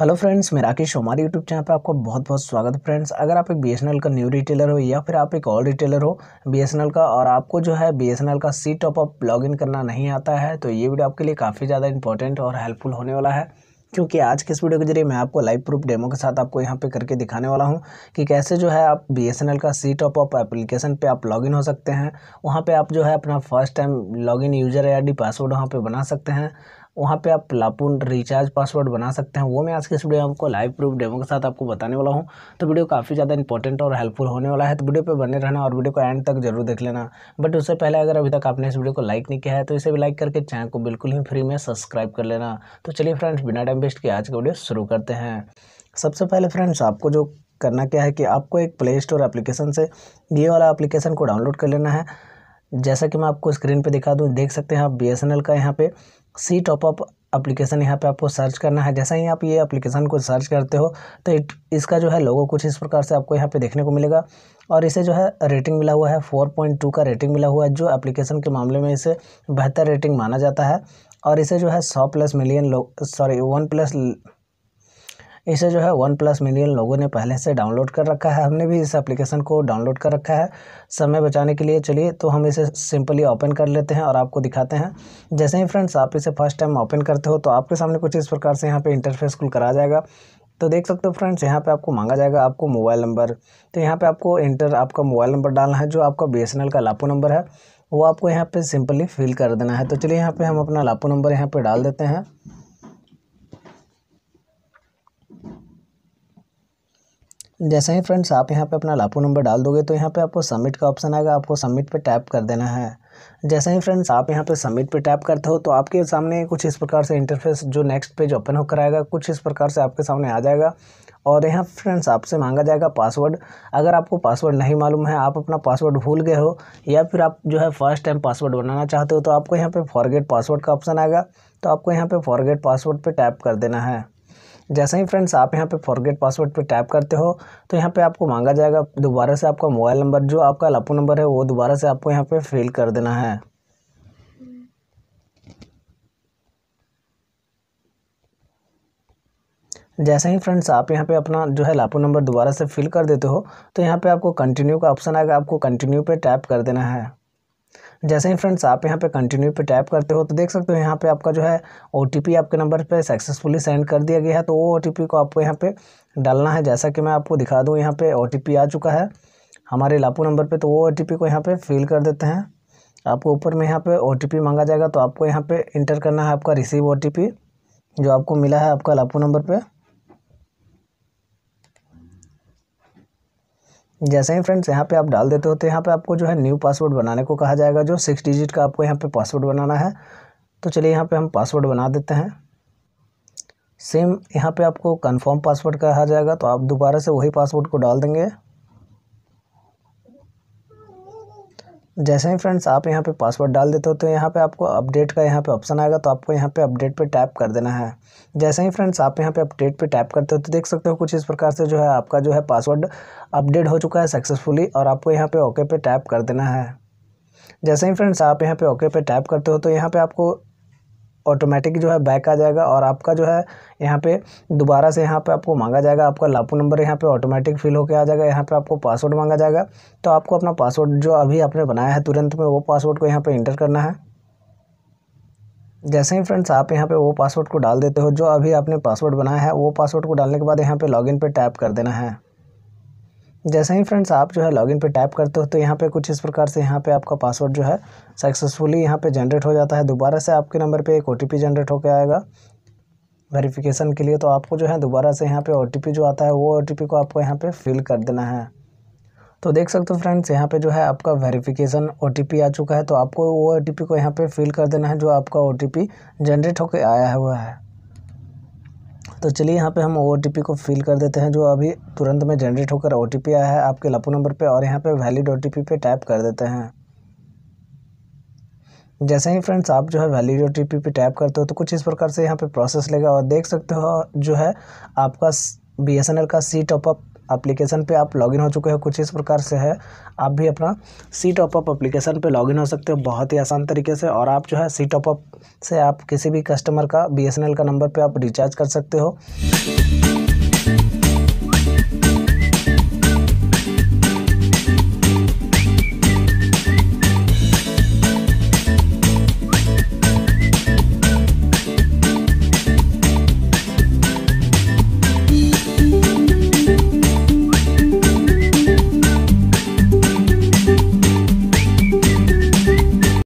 hello friends मैं राकेश हमारे YouTube channel पर आपका बहुत बहुत स्वागत है फ्रेंड्स अगर आप एक बीएसएनएल का न्यू रिटेलर हो या फिर आप एक ऑल रिटेलर हो बीएसएनएल का और आपको जो है बीएसएनएल का सी टॉप लॉग लॉगिन करना नहीं आता है तो ये वीडियो आपके लिए काफ़ी ज़्यादा इंपॉर्टेंट और हेल्पफुल होने वाला है क्योंकि आज के इस वीडियो के जरिए मैं आपको लाइव प्रूफ डेमो के साथ आपको यहाँ पे करके दिखाने वाला हूँ कि कैसे जो है आप बी एस एन एल का सी टॉप अप एप्लीकेशन पे आप लॉगिन हो सकते हैं वहाँ पे आप जो है अपना first time login user I D password वहाँ पे बना सकते हैं वहाँ पे आप लापुन रिचार्ज पासवर्ड बना सकते हैं वो मैं आज के इस वीडियो में आपको लाइव प्रूफ डेमो के साथ आपको बताने वाला हूँ तो वीडियो काफ़ी ज़्यादा इंपॉर्टेंट और हेल्पफुल होने वाला है तो वीडियो पर बने रहना और वीडियो को एंड तक जरूर देख लेना बट उससे पहले अगर अभी तक आपने इस वीडियो को लाइक नहीं किया है तो इसे भी लाइक करके चैनल को बिल्कुल ही फ्री में सब्सक्राइब कर लेना तो चलिए फ्रेंड्स बिना टाइम वेस्ट के आज का वीडियो शुरू करते हैं सबसे पहले फ्रेंड्स आपको जो करना क्या है कि आपको एक प्ले स्टोर एप्लीकेशन से ये वाला एप्लीकेशन को डाउनलोड कर लेना है जैसा कि मैं आपको स्क्रीन पे दिखा दूँ देख सकते हैं आप बी का यहाँ पे सी टॉपअप अप्लीकेशन यहाँ पे आपको सर्च करना है जैसा ही आप ये अप्लीकेशन को सर्च करते हो तो इट, इसका जो है लोगो कुछ इस प्रकार से आपको यहाँ पे देखने को मिलेगा और इसे जो है रेटिंग मिला हुआ है 4.2 का रेटिंग मिला हुआ है जो एप्लीकेशन के मामले में इसे बेहतर रेटिंग माना जाता है और इसे जो है सौ प्लस मिलियन लोग सॉरी वन प्लस इसे जो है वन प्लस मिलियन लोगों ने पहले से डाउनलोड कर रखा है हमने भी इस एप्लीकेशन को डाउनलोड कर रखा है समय बचाने के लिए चलिए तो हम इसे सिंपली ओपन कर लेते हैं और आपको दिखाते हैं जैसे ही फ्रेंड्स आप इसे फर्स्ट टाइम ओपन करते हो तो आपके सामने कुछ इस प्रकार से यहाँ पर इंटरफेस खुल करा जाएगा तो देख सकते हो फ्रेंड्स यहाँ पे आपको मांगा जाएगा आपको मोबाइल नंबर तो यहाँ पे आपको इंटर आपका मोबाइल नंबर डालना है जो आपका बी का लापो नंबर है वो आपको यहाँ पे सिंपली फिल कर देना है तो चलिए यहाँ पे हम अपना लापो नंबर यहाँ पे डाल देते हैं जैसे ही फ्रेंड्स आप यहाँ पे अपना लापू नंबर डाल दोगे तो यहाँ पे आपको सबमिट का ऑप्शन आएगा आपको सबमिट पे टैप कर देना है जैसे ही फ्रेंड्स आप यहाँ पे सबमिट पे टैप करते हो तो आपके सामने कुछ इस प्रकार से इंटरफेस जो नेक्स्ट पेज ओपन होकर आएगा कुछ इस प्रकार से आपके सामने आ जाएगा और यहाँ फ्रेंड्स आपसे मांगा जाएगा पासवर्ड अगर आपको पासवर्ड नहीं मालूम है आप अपना पासवर्ड भूल गए हो या फिर आप जो है फर्स्ट टाइम पासवर्ड बनाना चाहते हो तो आपको यहाँ पर फॉरगेट पासवर्ड का ऑप्शन आएगा तो आपको यहाँ पर फॉरगेट पासवर्ड पर टैप कर देना है जैसे ही फ्रेंड्स आप यहाँ पे फॉरगेट पासवर्ड पे टैप करते हो तो यहाँ पे आपको मांगा जाएगा दोबारा से आपका मोबाइल नंबर जो आपका लापो नंबर है वो दोबारा से आपको यहाँ पे फिल कर देना है जैसे ही फ्रेंड्स आप यहाँ पे अपना जो है लापो नंबर दोबारा से फिल कर देते हो तो यहाँ पे आपको कंटिन्यू का ऑप्शन आएगा आपको कंटिन्यू पे टैप कर देना है जैसे ही फ्रेंड्स आप यहाँ पे कंटिन्यू पे टैप करते हो तो देख सकते हो यहाँ पे आपका जो है ओ आपके नंबर पे सक्सेसफुली सेंड कर दिया गया है तो वो ओ को आपको यहाँ पे डालना है जैसा कि मैं आपको दिखा दूँ यहाँ पे ओ आ चुका है हमारे लापू नंबर पे तो वो ओ को यहाँ पे फिल कर देते हैं आपको ऊपर में यहाँ पे ओ मांगा जाएगा तो आपको यहाँ पर इंटर करना है आपका रिसीव ओ जो आपको मिला है आपका लापू नंबर पर जैसे ही फ्रेंड्स यहाँ पे आप डाल देते हो तो यहाँ पे आपको जो है न्यू पासवर्ड बनाने को कहा जाएगा जो सिक्स डिजिट का आपको यहाँ पे पासवर्ड बनाना है तो चलिए यहाँ पे हम पासवर्ड बना देते हैं सेम यहाँ पे आपको कंफर्म पासवर्ड कहा जाएगा तो आप दोबारा से वही पासवर्ड को डाल देंगे जैसे ही फ्रेंड्स आप यहाँ पे पासवर्ड डाल देते हो तो यहाँ पे आपको अपडेट का यहाँ पे ऑप्शन आएगा तो आपको यहाँ पे अपडेट पे टैप कर देना है जैसे ही फ्रेंड्स आप यहाँ पे अपडेट पे टैप करते हो तो देख सकते हो कुछ इस प्रकार से जो है आपका जो है पासवर्ड अपडेट हो चुका है सक्सेसफुली और आपको यहाँ पर ओके पे टैप कर देना है जैसे ही फ्रेंड्स आप यहाँ पे ओके पे टैप करते हो तो यहाँ पर आपको ऑटोमेटिक जो है बैक आ जाएगा और आपका जो है यहाँ पे दोबारा से यहाँ पे आपको मांगा जाएगा आपका लापू नंबर यहाँ पे ऑटोमेटिक फिल होकर आ जाएगा यहाँ पे आपको पासवर्ड मांगा जाएगा तो आपको अपना पासवर्ड जो अभी आपने बनाया है तुरंत में वो पासवर्ड को यहाँ पे इंटर करना है जैसे ही फ्रेंड्स आप यहाँ पर वो पासवर्ड को डाल देते हो जो अभी आपने पासवर्ड बनाया है वो पासवर्ड को डालने के बाद यहाँ पर लॉगिन इन टैप कर देना है जैसे ही फ्रेंड्स आप जो है लॉगिन पे टैप करते हो तो यहाँ पे कुछ इस प्रकार से यहाँ पे आपका पासवर्ड जो है सक्सेसफुली यहाँ पे जनरेट हो जाता है दोबारा से आपके नंबर पे एक ओ जनरेट होकर आएगा वेरिफिकेशन के लिए तो आपको जो है दोबारा से यहाँ पे ओ जो आता है वो ओ को आपको यहाँ पर फिल कर देना है तो देख सकते हो फ्रेंड्स यहाँ पर जो है आपका वेरीफिकेशन ओ आ चुका है तो आपको वो ओ को यहाँ पर फिल कर देना है जो आपका ओ जनरेट होकर आया हुआ है तो चलिए यहाँ पे हम ओ को फिल कर देते हैं जो अभी तुरंत में जनरेट होकर ओ आया है आपके लपू नंबर पे और यहाँ पे वैलिड ओ पे टैप कर देते हैं जैसे ही फ्रेंड्स आप जो है वैलिड ओ पे टैप करते हो तो कुछ इस प्रकार से यहाँ पे प्रोसेस लेगा और देख सकते हो जो है आपका बी का सी टॉपअप एप्लीकेशन पे आप लॉगिन हो चुके हो कुछ इस प्रकार से है आप भी अपना सी टॉपअप एप्लीकेशन पे लॉगिन हो सकते हो बहुत ही आसान तरीके से और आप जो है सी टॉपअप से आप किसी भी कस्टमर का बी का नंबर पर आप रिचार्ज कर सकते हो